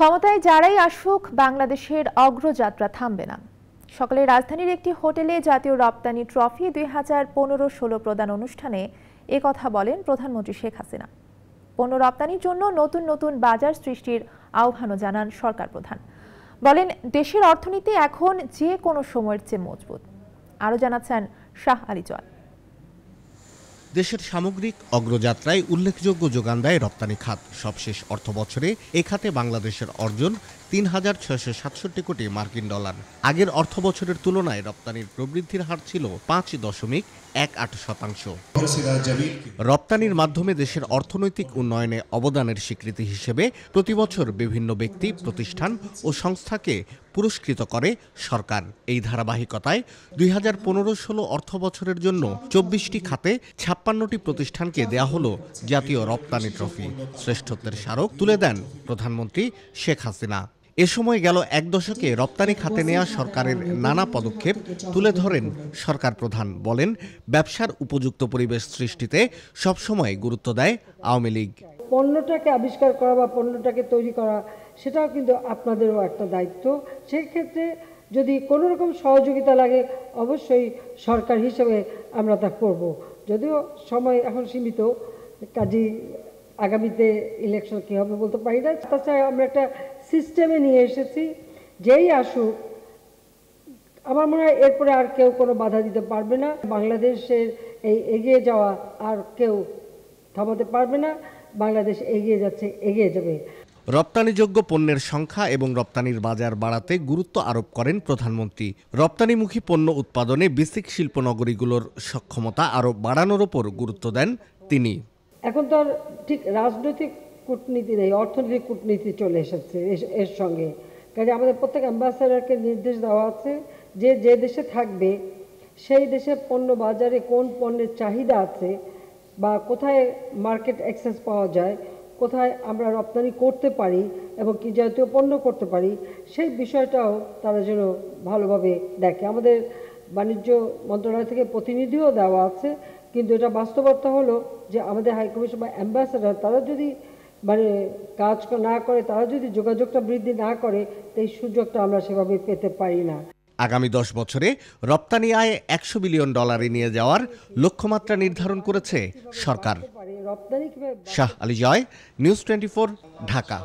ক্ষমতায় যারাই আসুক বাংলাদেশের অগ্রযাত্রা থামবে না সকালে রাজধানীর একটি হোটেলে জাতীয় রপ্তানি ট্রফি দুই হাজার পনেরো ষোলো প্রদান অনুষ্ঠানে কথা বলেন প্রধানমন্ত্রী শেখ হাসিনা পণ্য রপ্তানির জন্য নতুন নতুন বাজার সৃষ্টির আহ্বানও জানান সরকার প্রধান বলেন দেশের অর্থনীতি এখন যে কোনো সময়ের চেয়ে মজবুত আরও জানাচ্ছেন শাহ আলী চল দেশের সামগ্রিক অগ্রযাত্রায় উল্লেখযোগ্য যোগান দেয় রপ্তানি খাত সবশেষ অর্থ বছরে এ খাতে বাংলাদেশের অর্জন তিন হাজার ছয়শো সাতষট্টি কোটি মার্কিন ডলার আগের অর্থ বছরের তুলনায় রপ্তানির প্রবৃদ্ধির হার ছিল পাঁচ দশমিক এক আট শতাংশ রপ্তানির মাধ্যমে দেশের অর্থনৈতিক উন্নয়নে অবদানের স্বীকৃতি হিসেবে প্রতিবছর বিভিন্ন ব্যক্তি প্রতিষ্ঠান ও সংস্থাকে পুরস্কৃত করে সরকার এই ধারাবাহিকতায় দুই হাজার পনেরো ষোলো অর্থ বছরের জন্য চব্বিশটি খাতে ছাপ্পান্নটি প্রতিষ্ঠানকে দেয়া হলো জাতীয় রপ্তানি ট্রফি শ্রেষ্ঠত্বের স্মারক তুলে দেন প্রধানমন্ত্রী শেখ হাসিনা এ সময় গেল এক দশকে রপ্তানি খাতে নেওয়া সরকারের নানা পদক্ষেপ তুলে ধরেন সরকার প্রধান বলেন ব্যবসার উপযুক্ত পরিবেশ সৃষ্টিতে সবসময় গুরুত্ব দেয় আওয়ামী লীগ পণ্যটাকে আবিষ্কার করা বা পণ্যটাকে তৈরি করা সেটাও কিন্তু আপনাদেরও একটা দায়িত্ব সেক্ষেত্রে যদি কোনো রকম সহযোগিতা লাগে অবশ্যই সরকার হিসেবে আমরা তা করব যদিও সময় এখন সীমিত কাজী আগামীতে ইলেকশন কী হবে বলতে পারি না তাছাড়া আমরা একটা সিস্টেমে নিয়ে এসেছি যেই আসুক আমার মনে হয় এরপরে আর কেউ কোনো বাধা দিতে পারবে না বাংলাদেশের এই এগিয়ে যাওয়া আর কেউ থামাতে পারবে না বাংলাদেশ এগিয়ে যাচ্ছে এগিয়ে যাবে রপ্তানিযোগ্য পণ্যের সংখ্যা এবং রপ্তানির বাজার বাড়াতে গুরুত্ব আরোপ করেন প্রধানমন্ত্রী রপ্তানিমুখী পণ্য উৎপাদনে বিসিক শিল্পনগরীগুলোর সক্ষমতা আরও বাড়ানোর ওপর গুরুত্ব দেন তিনি এখন তো আর ঠিক রাজনৈতিক কূটনীতি নেই অর্থনৈতিক কূটনীতি চলে এসেছে এর সঙ্গে কাজে আমাদের প্রত্যেক অ্যাম্বাসেডারকে নির্দেশ দেওয়া আছে যে যে দেশে থাকবে সেই দেশে পণ্য বাজারে কোন পণ্যের চাহিদা আছে বা কোথায় মার্কেট অ্যাক্সেস পাওয়া যায় কোথায় আমরা রপ্তানি করতে পারি এবং কী জাতীয় পণ্য করতে পারি সেই বিষয়টাও তারা যেন ভালোভাবে দেখে আমাদের বাণিজ্য মন্ত্রণালয় থেকে প্রতিনিধিও দেওয়া আছে কিন্তু এটা বাস্তবতা হলো যে আমাদের হাইকমিশন বা অ্যাম্বাসেডার তারা যদি মানে কাজ না করে তারা যদি যোগাযোগটা বৃদ্ধি না করে এই সুযোগটা আমরা সেভাবে পেতে পারি না আগামী দশ বছরে রপ্তানি আয় একশো বিলিয়ন ডলারে নিয়ে যাওয়ার লক্ষ্যমাত্রা নির্ধারণ করেছে সরকার শাহ আলী জয় নিউজ টোয়েন্টি ঢাকা